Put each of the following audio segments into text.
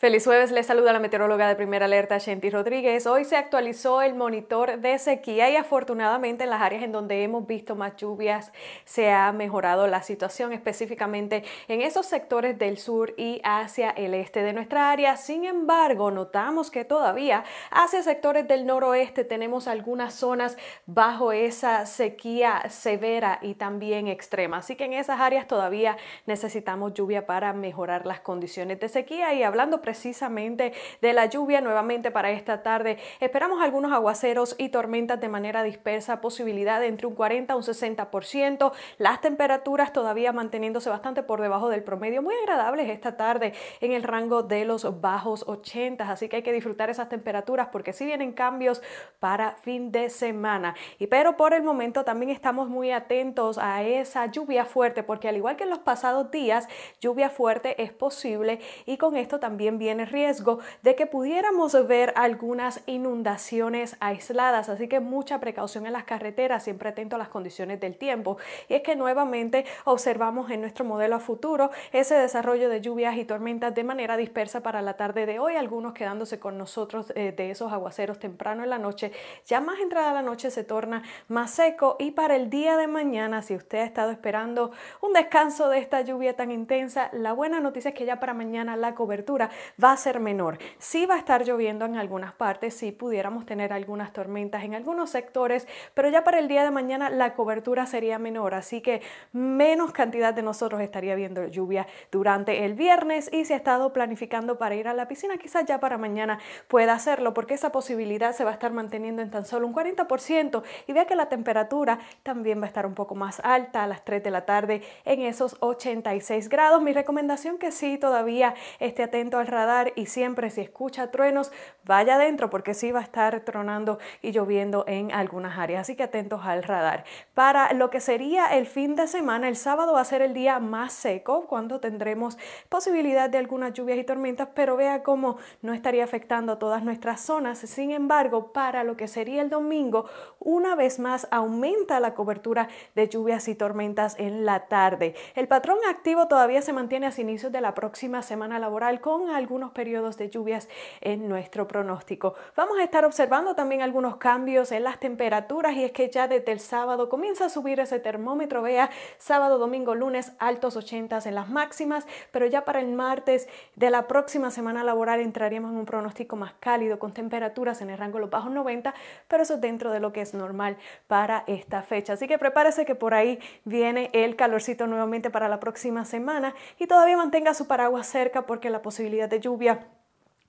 Feliz jueves, les saluda la meteoróloga de primera alerta, Shenty Rodríguez. Hoy se actualizó el monitor de sequía y afortunadamente en las áreas en donde hemos visto más lluvias se ha mejorado la situación, específicamente en esos sectores del sur y hacia el este de nuestra área. Sin embargo, notamos que todavía hacia sectores del noroeste tenemos algunas zonas bajo esa sequía severa y también extrema. Así que en esas áreas todavía necesitamos lluvia para mejorar las condiciones de sequía y hablando precisamente de la lluvia nuevamente para esta tarde. Esperamos algunos aguaceros y tormentas de manera dispersa, posibilidad de entre un 40 a un 60%. Las temperaturas todavía manteniéndose bastante por debajo del promedio, muy agradables esta tarde en el rango de los bajos 80, así que hay que disfrutar esas temperaturas porque si vienen cambios para fin de semana. Y pero por el momento también estamos muy atentos a esa lluvia fuerte porque al igual que en los pasados días, lluvia fuerte es posible y con esto también también riesgo de que pudiéramos ver algunas inundaciones aisladas, así que mucha precaución en las carreteras, siempre atento a las condiciones del tiempo. Y es que nuevamente observamos en nuestro modelo a futuro ese desarrollo de lluvias y tormentas de manera dispersa para la tarde de hoy, algunos quedándose con nosotros eh, de esos aguaceros temprano en la noche. Ya más entrada la noche se torna más seco y para el día de mañana, si usted ha estado esperando un descanso de esta lluvia tan intensa, la buena noticia es que ya para mañana la cobertura va a ser menor. Sí va a estar lloviendo en algunas partes, sí pudiéramos tener algunas tormentas en algunos sectores, pero ya para el día de mañana la cobertura sería menor, así que menos cantidad de nosotros estaría viendo lluvia durante el viernes y si ha estado planificando para ir a la piscina, quizás ya para mañana pueda hacerlo porque esa posibilidad se va a estar manteniendo en tan solo un 40% y vea que la temperatura también va a estar un poco más alta a las 3 de la tarde en esos 86 grados. Mi recomendación que sí todavía esté atento al radar y siempre si escucha truenos, vaya adentro porque sí va a estar tronando y lloviendo en algunas áreas, así que atentos al radar. Para lo que sería el fin de semana, el sábado va a ser el día más seco cuando tendremos posibilidad de algunas lluvias y tormentas, pero vea cómo no estaría afectando a todas nuestras zonas. Sin embargo, para lo que sería el domingo, una vez más aumenta la cobertura de lluvias y tormentas en la tarde. El patrón activo todavía se mantiene a inicios de la próxima semana laboral con algunos periodos de lluvias en nuestro pronóstico. Vamos a estar observando también algunos cambios en las temperaturas y es que ya desde el sábado comienza a subir ese termómetro, vea, sábado, domingo, lunes, altos 80 en las máximas, pero ya para el martes de la próxima semana laboral entraríamos en un pronóstico más cálido con temperaturas en el rango de los bajos 90, pero eso es dentro de lo que es normal para esta fecha. Así que prepárese que por ahí viene el calorcito nuevamente para la próxima semana y todavía mantenga su paraguas cerca porque la posibilidad de lluvia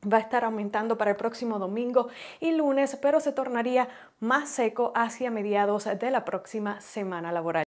va a estar aumentando para el próximo domingo y lunes, pero se tornaría más seco hacia mediados de la próxima semana laboral.